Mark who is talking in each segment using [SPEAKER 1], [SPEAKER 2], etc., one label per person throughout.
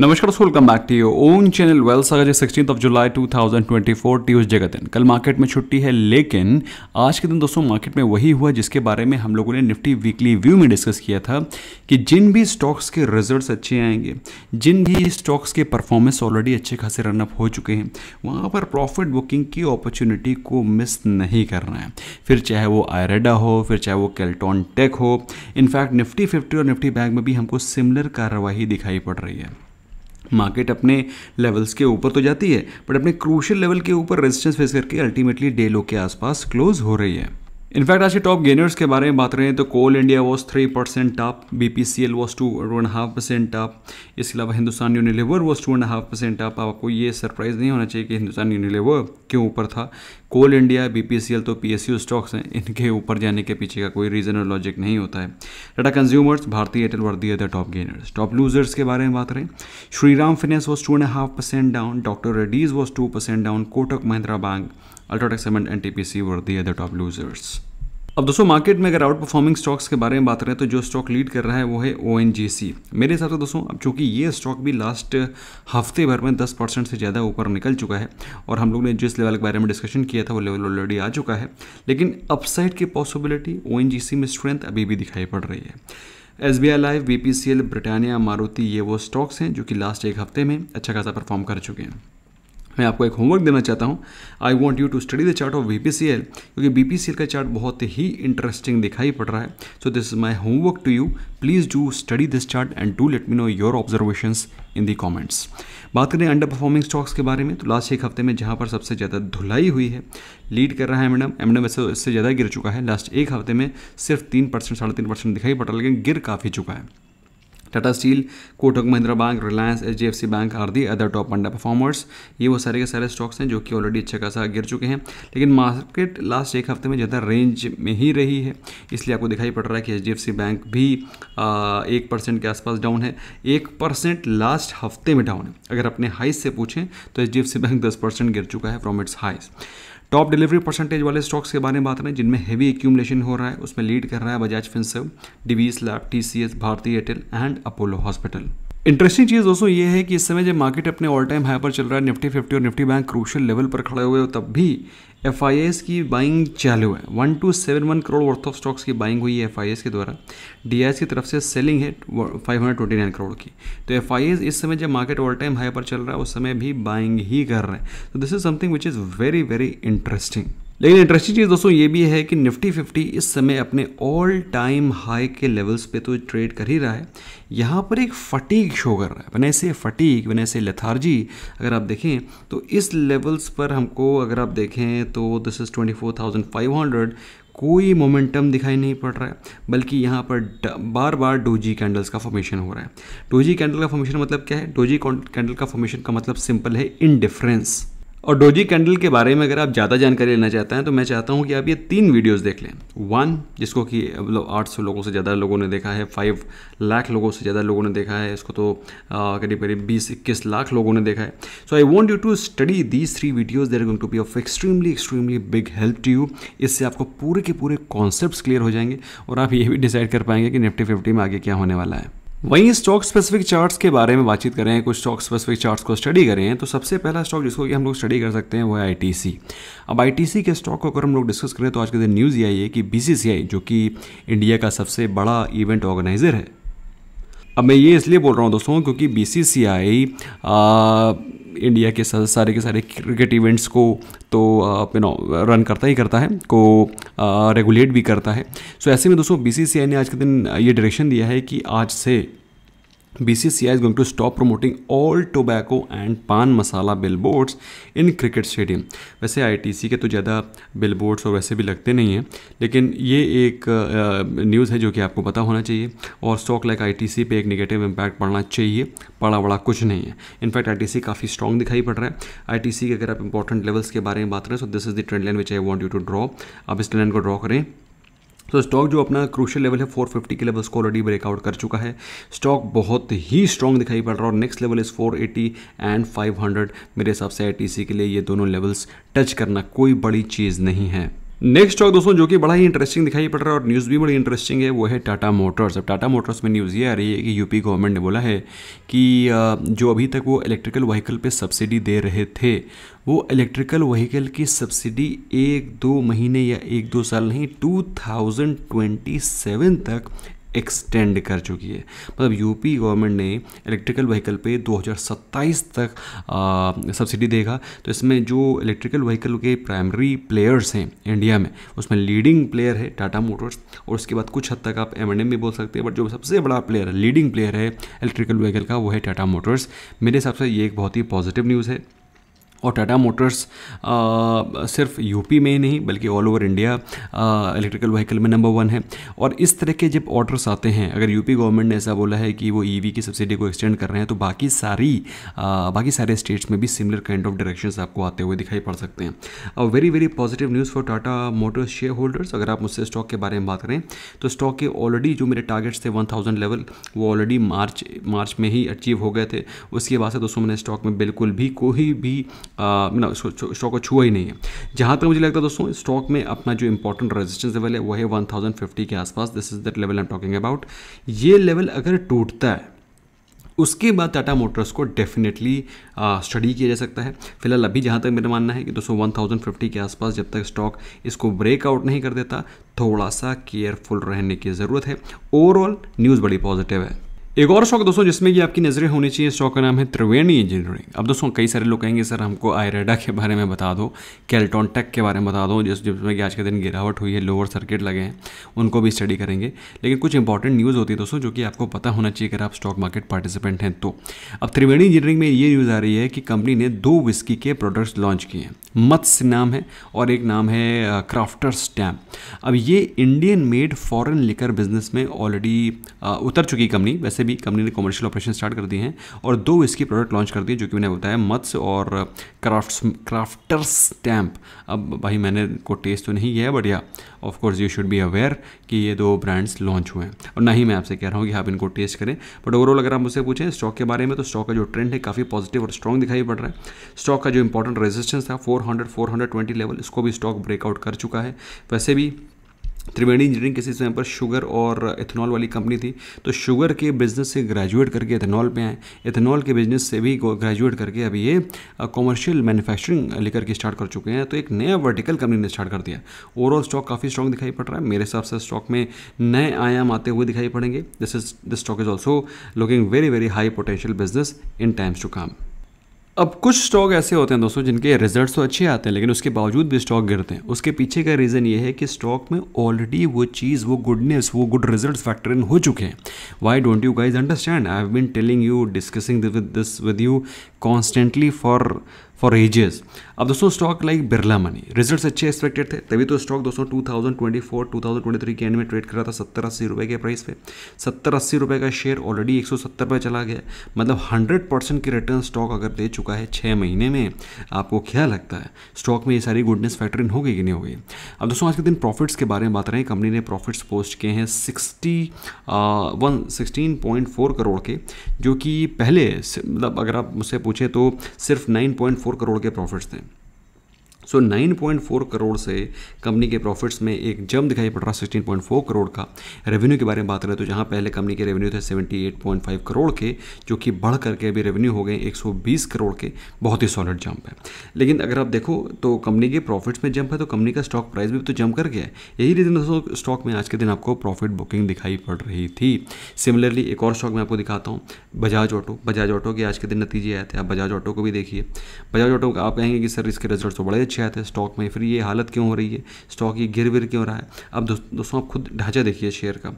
[SPEAKER 1] नमस्कार दोस्तों welcome back to you own channel wells अगर सिक्सटीन ऑफ जुलाई 2024 ट्यूसडे का दिन कल मार्केट में छुट्टी है लेकिन आज के दिन दोस्तों मार्केट में वही हुआ जिसके बारे में हम लोगों ने निफ्टी वीकली व्यू में डिस्कस किया था कि जिन भी स्टॉक्स के रिजल्ट्स अच्छे आएंगे जिन भी स्टॉक्स के परफॉर्मेंस ऑलरेडी अच्छे खासे रनअप हो चुके हैं वहाँ पर प्रॉफिट बुकिंग की अपॉर्चुनिटी को मिस नहीं करना है फिर चाहे वो आयरेडा हो फिर चाहे वो कैल्टॉन टेक हो इनफैक्ट निफ्टी फिफ्टी और निफ्टी बैंक में भी हमको सिमिलर कार्रवाई दिखाई पड़ रही है मार्केट अपने लेवल्स के ऊपर तो जाती है बट अपने क्रूशल लेवल के ऊपर रेजिस्टेंस फेस करके अल्टीमेटली डे लो के आसपास क्लोज हो रही है इनफैक्ट आज के टॉप गेनर्स के बारे में बात करें तो Coal India was three percent top B P C L was two two and half percent up इसके अलावा Hindustan Unilever was two and half percent top आपको ये सरप्राइज नहीं होना चाहिए कि हिंदुस्तान यूनिलीवर क्यों ऊपर था Coal India B P C L तो पी एस यू स्टॉक्स हैं इनके ऊपर जाने के पीछे का कोई रीजन और लॉजिक नहीं होता है Tata consumers Bharti Airtel were the top gainers top losers के बारे में बात करें Shriram finance was two and half percent down doctor Reddy's was two percent down Kotak Mahindra bank UltraTech T P C were the other top losers अब दोस्तों मार्केट में अगर out performing stocks के बारे में बात करें तो जो स्टॉक लीड कर रहा है वो है ओ मेरे हिसाब से दोस्तों अब चूंकि ये स्टॉक भी लास्ट हफ्ते भर में 10 परसेंट से ज़्यादा ऊपर निकल चुका है और हम लोग ने जिस लेवल के बारे में डिस्कशन किया था वो लेवल ऑलरेडी आ चुका है लेकिन अपसाइड की पॉसिबिलिटी ओ में स्ट्रेंथ अभी भी दिखाई पड़ रही है S B I life B P C L Britannia Maruti ये वो स्टॉक्स हैं जो कि लास्ट एक हफ्ते में अच्छा खासा परफॉर्म कर चुके हैं मैं आपको एक होमवर्क देना चाहता हूँ I want you to study the chart of B क्योंकि बी का चार्ट बहुत ही इंटरेस्टिंग दिखाई पड़ रहा है so this is my homework to you please do study this chart and do let me know your observation in the comments बात करें अंडर परफॉर्मिंग स्टॉक्स के बारे में तो लास्ट एक हफ्ते में जहाँ पर सबसे ज़्यादा धुलाई हुई है लीड कर रहा है मैडम M&M। एमडम M&M वैसे इससे ज़्यादा गिर चुका है लास्ट एक हफ्ते में सिर्फ तीन परसेंट साढ़े तीन परसेंट दिखाई पड़ रहा है लेकिन गिर काफ़ी चुका है Tata steel Kotak Mahindra bank Reliance H D F C bank are the other top underperformers ये वो सारे के सारे स्टॉक्स हैं जो कि ऑलरेडी अच्छा खासा गिर चुके हैं लेकिन मार्केट लास्ट एक हफ्ते में ज़्यादा रेंज में ही रही है इसलिए आपको दिखाई पड़ रहा है कि H D F C bank भी आ, एक परसेंट के आसपास डाउन है एक परसेंट लास्ट हफ्ते में डाउन है अगर अपने हाइस से पूछें तो H D F C bank दस परसेंट गिर चुका है from its highs top delivery percentage वाले स्टॉक्स के बारे में बात करें जिनमें हैवी एक्यूमलेशन हो रहा है उसमें लीड कर रहा है बजाज फिंसव डिवीस लैब टी Bharti Airtel and Apollo hospital interesting चीज़ दोस्तों ये है कि इस समय जब मार्केट अपने ऑल टाइम हाई पर चल रहा है निफ्टी फिफ्टी और निफ्टी बैंक क्रूशल लेवल पर खड़े हुए तब भी एफ की बाइंग चालू है one two seven one crore worth of stocks की बाइंग हुई है एफ के द्वारा डी की तरफ से सेलिंग है five hundred twenty nine crore की तो एफ इस समय जब मार्केट ऑल टाइम हाई पर चल रहा है उस समय भी बाइंग ही कर रहे हैं तो this is something which is very very interesting लेकिन इंटरेस्टिंग चीज़ दोस्तों ये भी है कि निफ्टी 50 इस समय अपने ऑल टाइम हाई के लेवल्स पे तो ट्रेड कर ही रहा है यहाँ पर एक फटीक शो कर रहा है वन ऐसे फटीक वन ऐसे लेथार्जी अगर आप देखें तो इस लेवल्स पर हमको अगर आप देखें तो दिस इज़ 24,500 कोई मोमेंटम दिखाई नहीं पड़ रहा है बल्कि यहाँ पर बार बार डोजी कैंडल्स का फॉर्मेशन हो रहा है डोजी कैंडल का फॉर्मेशन मतलब क्या है डोजी कैंडल का फॉर्मेशन का मतलब सिंपल है इनडिफरेंस और डोजी कैंडल के बारे में अगर आप ज़्यादा जानकारी लेना चाहते हैं तो मैं चाहता हूँ कि आप ये तीन वीडियोस देख लें वन जिसको कि मतलब आठ सौ लोगों से ज़्यादा लोगों ने देखा है फाइव लाख लोगों से ज़्यादा लोगों ने देखा है इसको तो करीब करीब बीस इक्कीस लाख लोगों ने देखा है so I want you to study these three videos they're going to be of extremely extremely big help to you इससे आपको पूरे के पूरे कॉन्सेप्ट क्लियर हो जाएंगे और आप ये भी डिसाइड कर पाएंगे कि निफ्टी फिफ्टी में आगे क्या होने वाला है वहीं स्टॉक स्पेसिफिक चार्ट्स के बारे में बातचीत कर रहे हैं कुछ स्टॉक स्पेसिफिक चार्ट्स को स्टडी कर रहे हैं तो सबसे पहला स्टॉक जिसको कि हम लोग स्टडी कर सकते हैं वो है आईटीसी अब आईटीसी के स्टॉक को अगर हम लोग डिस्कस करें तो आज के दिन न्यूज़ ये आई है कि बीसीसीआई जो कि इंडिया का सबसे बड़ा इवेंट ऑर्गेनाइजर है अब मैं ये इसलिए बोल रहा हूँ दोस्तों क्योंकि बी इंडिया के सारे के सारे क्रिकेट इवेंट्स को तो यू नो रन करता ही करता है को रेगुलेट uh, भी करता है सो so, ऐसे में दोस्तों बी ने आज के दिन ये डायरेक्शन दिया है कि आज से B C C I is going to stop promoting all tobacco and paan masala billboards in cricket stadium वैसे आई टी सी के तो ज़्यादा बिल बोर्ड्स और वैसे भी लगते नहीं हैं लेकिन ये एक न्यूज़ है जो कि आपको पता होना चाहिए और stock like I T C पर एक नेगेटिव इम्पैक्ट पड़ना चाहिए पड़ा बड़ा कुछ नहीं है इनफैक्ट सी काफ़ी स्ट्रॉन्ग दिखाई पड़ रहा है आई टी सी के अगर आप इंपॉर्टेंट लेवल्स के बारे में बात करें so this is the trend line which I want you to draw आप इस ट्रेंड लाइन को ड्रॉ करें तो स्टॉक जो अपना क्रूशल लेवल है 450 के लेवल्स को ऑलरेडी ब्रेकआउट कर चुका है स्टॉक बहुत ही स्ट्रॉन्ग दिखाई पड़ रहा है और नेक्स्ट लेवल इज़ 480 एंड 500 मेरे हिसाब से आई के लिए ये दोनों लेवल्स टच करना कोई बड़ी चीज़ नहीं है नेक्स्ट स्टॉक दोस्तों जो कि बड़ा ही इंटरेस्टिंग दिखाई पड़ रहा है और न्यूज़ भी बड़ी इंटरेस्टिंग है वो है टाटा मोटर्स अब टाटा मोटर्स में न्यूज़ ये आ रही है कि यूपी गवर्नमेंट ने बोला है कि जो अभी तक वो इलेक्ट्रिकल व्हीकल पे सब्सिडी दे रहे थे वो इलेक्ट्रिकल व्हीकल की सब्सिडी एक दो महीने या एक दो साल नहीं टू थाउजेंड ट्वेंटी सेवन तक एक्सटेंड कर चुकी है मतलब यूपी गवर्नमेंट ने इलेक्ट्रिकल व्हीकल पे 2027 तक सब्सिडी देगा तो इसमें जो इलेक्ट्रिकल व्हीकल के प्राइमरी प्लेयर्स हैं इंडिया में उसमें लीडिंग प्लेयर है टाटा मोटर्स और उसके बाद कुछ हद तक आप एम भी बोल सकते हैं बट जो सबसे बड़ा प्लेयर है लीडिंग प्लेयर है इलेक्ट्रिकल व्हीकल का वो है टाटा मोटर्स मेरे हिसाब से ये एक बहुत ही पॉजिटिव न्यूज़ है और टाटा मोटर्स सिर्फ यूपी में ही नहीं बल्कि all over India electrical vehicle में नंबर वन है और इस तरह के जब ऑर्डर्स आते हैं अगर यूपी गवर्नमेंट ने ऐसा बोला है कि वो ईवी e की सब्सिडी को एक्सटेंड कर रहे हैं तो बाकी सारी आ, बाकी सारे स्टेट्स में भी सिमिलर काइंड ऑफ डायरेक्शंस आपको आते हुए दिखाई पड़ सकते हैं और very very positive news for Tata motors shareholders अगर आप मुझसे स्टॉक के बारे में बात करें तो स्टॉक के ऑलरेडी जो मेरे टारगेट्स थे वन लेवल वो ऑलरेडी मार्च मार्च में ही अचीव हो गए थे उसके बाद से दोस्तों मैंने स्टॉक में बिल्कुल भी कोई भी ना स्टॉक को छुआ ही नहीं है जहाँ तक मुझे लगता है दोस्तों स्टॉक में अपना जो इंपॉर्टेंट रेजिस्टेंस लेवल है वो है फिफ्टी के आसपास this is that level I am talking about ये लेवल अगर टूटता है उसके बाद टाटा मोटर्स को डेफिनेटली स्टडी किया जा सकता है फिलहाल अभी जहाँ तक मेरा मानना है कि दोस्तों वन थाउजेंड फिफ्टी के आसपास जब तक स्टॉक इसको ब्रेकआउट नहीं कर देता थोड़ा सा केयरफुल रहने की ज़रूरत है ओवरऑल न्यूज़ बड़ी पॉजिटिव है एक और शौक दोस्तों जिसमें कि आपकी नज़रें होनी चाहिए शौक का नाम है त्रिवेणी इंजीनियरिंग अब दोस्तों कई सारे लोग कहेंगे सर हमको आयरेडा के बारे में बता दो कैल्टॉन टेक के बारे में बता दो जिस जिसमें कि आज के दिन गिरावट हुई है लोअर सर्किट लगे हैं उनको भी स्टडी करेंगे लेकिन कुछ इंपॉर्टेंट न्यूज़ होती है दोस्तों जो कि आपको पता होना चाहिए अगर आप स्टॉक मार्केट पार्टिसिपेंट हैं तो अब त्रिवेणी इंजीनियरिंग में ये न्यूज़ आ रही है कि कंपनी ने दो विस्की के प्रोडक्ट्स लॉन्च किए हैं मत्स्य नाम है और एक नाम है क्राफ्टर्स डैम अब ये Indian made foreign liquor business में ऑलरेडी उतर चुकी कंपनी वैसे भी कंपनी ने कमर्शियल ऑपरेशन स्टार्ट कर दिए हैं और दो इसकी प्रोडक्ट लॉन्च कर दिए जो कि मैंने बताया मत्स्य और क्राफ्ट क्राफ्टर्स डैम्प अब भाई मैंने को टेस्ट तो नहीं किया है बट या of course you should be aware कि ये दो ब्रांड्स लॉन्च हुए हैं और ना ही मैं आपसे कह रहा हूँ कि आप इनको टेस्ट करें बट ओवरऑल अगर आप मुझसे पूछें स्टॉक के बारे में तो स्टॉक का जो ट्रेंड है काफ़ी पॉजिटिव और स्ट्रॉन्ग दिखाई पड़ रहा है स्टॉक का जो इंपॉर्टेंट रेजिस्टेंस था फोर 420 लेवल इसको भी स्टॉक ब्रेकआउट कर चुका है वैसे भी त्रिवेणी इंजीनियरिंग किसी समय पर शुगर और इथेनॉल वाली कंपनी थी तो शुगर के बिजनेस से ग्रेजुएट करके इथेनॉल पे आए इथेनॉल के बिजनेस से भी ग्रेजुएट करके अभी ये कॉमर्शियल मैन्युफैक्चरिंग लेकर के स्टार्ट कर चुके हैं तो एक नया वर्टिकल कंपनी ने स्टार्ट कर दिया ओवरऑल स्टॉक काफ़ी स्ट्रॉन्ग दिखाई पड़ रहा है मेरे हिसाब से स्टॉक में नए आयाम आते हुए दिखाई पड़ेंगे this is this stock is also looking very very high potential business in times to come अब कुछ स्टॉक ऐसे होते हैं दोस्तों जिनके रिजल्ट्स तो अच्छे आते हैं लेकिन उसके बावजूद भी स्टॉक गिरते हैं उसके पीछे का रीज़न ये है कि स्टॉक में ऑलरेडी वो चीज़ वो गुडनेस वो गुड रिजल्ट फैक्टर इन हो चुके हैं why don't you guys understand I have been telling you discussing this with you constantly for for ages अब दोस्तों stock like Birla money results अच्छे एक्सपेक्टेड थे तभी तो स्टॉक दोस्तों 2024 2023 के एंड में ट्रेड कर रहा था सत्तर अस्सी रुपये के प्राइस पे सत्तर अस्सी रुपये का शेयर ऑलरेडी एक सौ सत्तर रुपये चला गया मतलब हंड्रेड परसेंट की रिटर्न स्टॉक अगर दे चुका है छः महीने में आपको क्या लगता है स्टॉक में ये सारी गुडनेस फैक्टर इन होगी कि नहीं होगी अब दोस्तों आज के दिन प्रॉफिट्स के बारे में बात रहे कंपनी ने प्रॉफिट्स पोस्ट किए हैं sixty one sixteen point four crore के जो कि पहले मतलब अगर आप मुझसे पूछें तो सिर्फ नाइन पॉइंट फोर करोड़ के प्रॉफिट्स थे so nine point four crore से कंपनी के प्रॉफिट्स में एक जम दिखाई पड़ रहा सिक्सटीन पॉइंट फोर करोड़ का रेवेन्यू के बारे में बात करें तो जहाँ पहले कंपनी के रेवेन्यू थे seventy eight point five crore के जो कि बढ़ करके अभी रेवेन्यू हो गए एक सौ बीस करोड़ के बहुत ही सॉलिड जंप है लेकिन अगर आप देखो तो कंपनी के प्रॉफिट्स में जंप है तो कंपनी का स्टॉक प्राइस भी तो जंप कर गया है यही रीज़न दोस्तों स्टॉक में आज के दिन आपको प्रॉफिट बुकिंग दिखाई पड़ रही थी सिमिलरली एक और स्टॉक मैं आपको दिखाता हूँ बजाज ऑटो बजाज ऑटो के आज के दिन नतीजे आए थे आप बजाज ऑटो को भी देखिए बजाज ऑटो आप कहेंगे कि सर इसके रिजल्ट तो बड़े अच्छे शायद है स्टॉक में फिर ये हालत क्यों हो रही है स्टॉक ये गिर विर क्यों रहा है अब दोस्तों आप खुद ढांचा देखिए शेयर का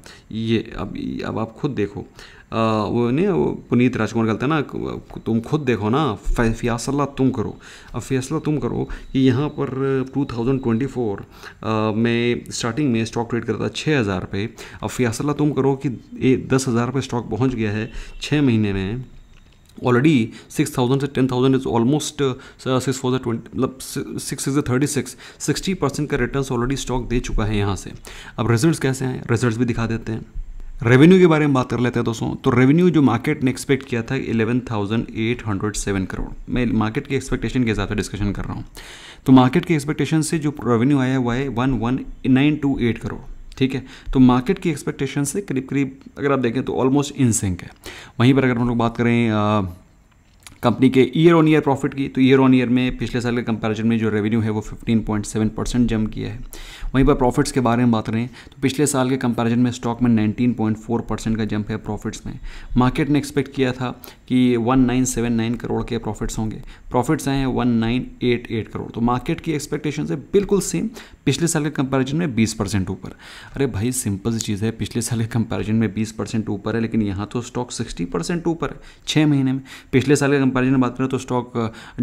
[SPEAKER 1] ये अब अब आप खुद देखो आ, वो नहीं वो पुनीत राजकुमार कहते हैं ना तुम खुद देखो ना फैसला तुम करो अब फैसला तुम करो कि यहाँ पर 2024 में स्टार्टिंग में स्टॉक ट्रेड करता था छः हज़ार पे अब फैसला तुम करो कि ए, दस हज़ार पे स्टॉक पहुँच गया है छः महीने में ऑलरेडी सिक्स थाउजेंड से ten thousand is almost six four twenty मतलब six is thirty six sixty percent का रिटर्न ऑलरेडी स्टॉक दे चुका है यहाँ से अब रिजल्ट कैसे हैं रिजल्ट भी दिखा देते हैं रेवेन्यू के बारे में बात कर लेते हैं दोस्तों तो रेवेन्यू जो मार्केट ने एक्सपेक्ट किया था thousand eight hundred seven crore मैं मार्केट की एक्सपेक्टेशन के हिसाब से डिस्कशन कर रहा हूँ तो मार्केट के एक्सपेक्टेशन से जो रेवेन्यू आया हुआ है one one nine two eight crore ठीक है तो मार्केट की एक्सपेक्टेशन से करीब करीब अगर आप देखें तो ऑलमोस्ट इनसिंक है वहीं पर अगर हम लोग बात करें कंपनी के ईयर ऑन ईयर प्रॉफिट की तो ईयर ऑन ईयर में पिछले साल के कंपैरिजन में जो रेवेन्यू है वो 15.7 परसेंट जम किया है वहीं पर प्रॉफिट्स के बारे में बात करें तो पिछले साल के कंपैरिजन में स्टॉक में 19.4 परसेंट का जंप है प्रॉफिट्स में मार्केट ने एक्सपेक्ट किया था कि 1979 करोड़ के प्रॉफिट्स होंगे प्रॉफिट्स आए हैं 1988 करोड़ तो मार्केट की एक्सपेक्टेशन से बिल्कुल सेम पिछले साल के कंपैरिजन में 20 परसेंट ऊपर अरे भाई सिंपल सी चीज़ है पिछले साल के कंपैरिजन में 20 परसेंट ऊपर है लेकिन यहाँ तो स्टॉक 60 परसेंट ऊपर है छः महीने में पिछले साल के कंपैरिजन बात करें तो स्टॉक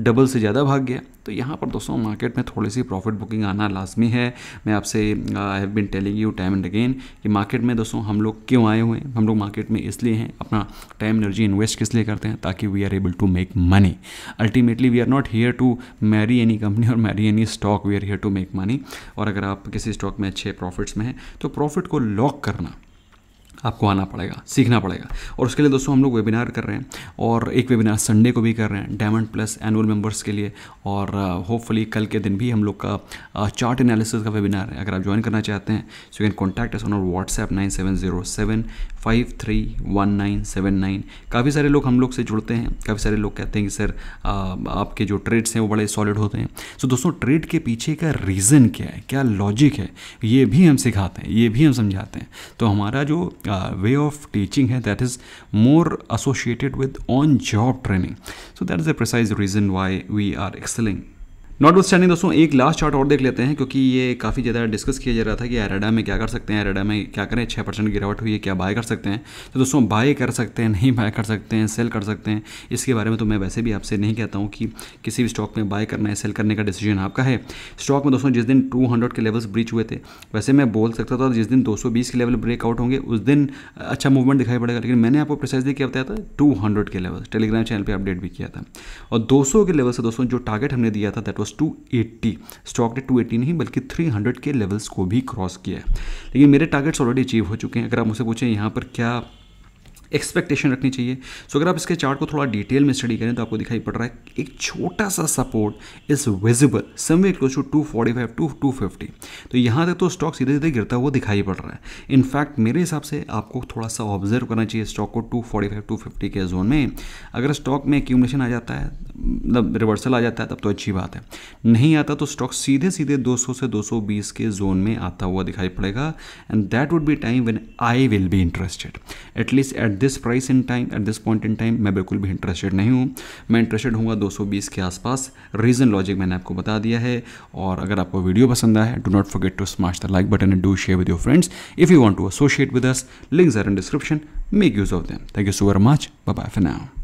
[SPEAKER 1] डबल से ज़्यादा भाग गया तो यहाँ पर दोस्तों मार्केट में थोड़ी सी प्रॉफिट बुकिंग आना लाजमी है मैं आपसे I have been telling you time and again कि मार्केट में दोस्तों हम लोग क्यों आए हुए हैं हम लोग मार्केट में इसलिए हैं अपना टाइम एनर्जी इन्वेस्ट किस लिए करते हैं ताकि we are able to make money ultimately we are not here to marry any company और marry any stock we are here to make money और अगर आप किसी स्टॉक में अच्छे प्रॉफिट्स में हैं तो प्रॉफिट को लॉक करना आपको आना पड़ेगा सीखना पड़ेगा और उसके लिए दोस्तों हम लोग वेबिनार कर रहे हैं और एक वेबिनार संडे को भी कर रहे हैं डायमंड प्लस एनुअल मेम्बर्स के लिए और होपफुली uh, कल के दिन भी हम लोग का चार्ट uh, एनालिसिस का वेबिनार है अगर आप ज्वाइन करना चाहते हैं so can contact us on और WhatsApp nine seven zero seven five three one nine seven nine काफ़ी सारे लोग हम लोग से जुड़ते हैं काफ़ी सारे लोग कहते हैं कि सर uh, आपके जो ट्रेड्स हैं वो बड़े सॉलिड होते हैं सो so, दोस्तों ट्रेड के पीछे का रीज़न क्या है क्या लॉजिक है ये भी हम सिखाते हैं ये भी हम समझाते हैं तो हमारा जो Uh, way of teaching hai that is more associated with on job training so that is the precise reason why we are excelling not standing दोस्तों एक लास्ट चार्ट और देख लेते हैं क्योंकि ये काफ़ी ज़्यादा डिस्कस किया जा रहा था कि एराडा में क्या कर सकते हैं एराडा में क्या करें छः परसेंट गिरावट हुई है क्या बाय कर सकते हैं तो दोस्तों बाय कर सकते हैं नहीं बाय कर सकते हैं सेल कर सकते हैं इसके बारे में तो मैं वैसे भी आपसे नहीं कहता हूँ कि किसी भी स्टॉक में बाय करना है सेल करने का डिसीजन आपका है स्टॉक में दोस्तों जिस दिन टू के लेवल्स ब्रीच हुए थे वैसे मैं बोल सकता था जिस दिन दो के लेवल ब्रेकआउट होंगे उस दिन अच्छा मूवमेंट दिखाई पड़ेगा लेकिन मैंने आपको प्रिसाइजली क्या बताया था two K level telegram channel पर अपडेट भी किया था और दो के लेवल से दोस्तों जो टारगेट हमने दिया था that cross two eighty stock ने टू एट्टी नहीं बल्कि थ्री हंड्रेड के लेवल्स को भी क्रॉस किया है लेकिन मेरे टारगेट्स ऑलरेडी अचीव हो चुके हैं अगर आप मुझसे पूछें यहाँ पर क्या एक्सपेक्टेशन रखनी चाहिए सो so, अगर आप इसके चार्ट को थोड़ा डिटेल में स्टडी करें तो आपको दिखाई पड़ रहा है एक छोटा सा support is visible somewhere close to two forty five to two fifty तो यहाँ तक तो स्टॉक सीधे सीधे गिरता हुआ दिखाई पड़ रहा है इनफैक्ट मेरे हिसाब से आपको थोड़ा सा ऑब्जर्व करना चाहिए स्टॉक को two forty five to two के जोन में अगर स्टॉक में एक्यूमलेशन आ जाता है मतलब रिवर्सल आ जाता है तब तो अच्छी बात है नहीं आता तो स्टॉक सीधे सीधे सौ से बीस के जोन में आता हुआ दिखाई पड़ेगा and that would be time when I will be interested at least at this price in time at this point in time मैं बिल्कुल भी इंटरेस्टेड नहीं हूँ मैं इंटरेस्टेड हूँ 220 के आसपास रीज़न लॉजिक मैंने आपको बता दिया है और अगर आपको वीडियो पसंद आया do not forget to smash the like button and do share with your friends if you want to associate with us links are in description make use of them thank you so very much bye bye for now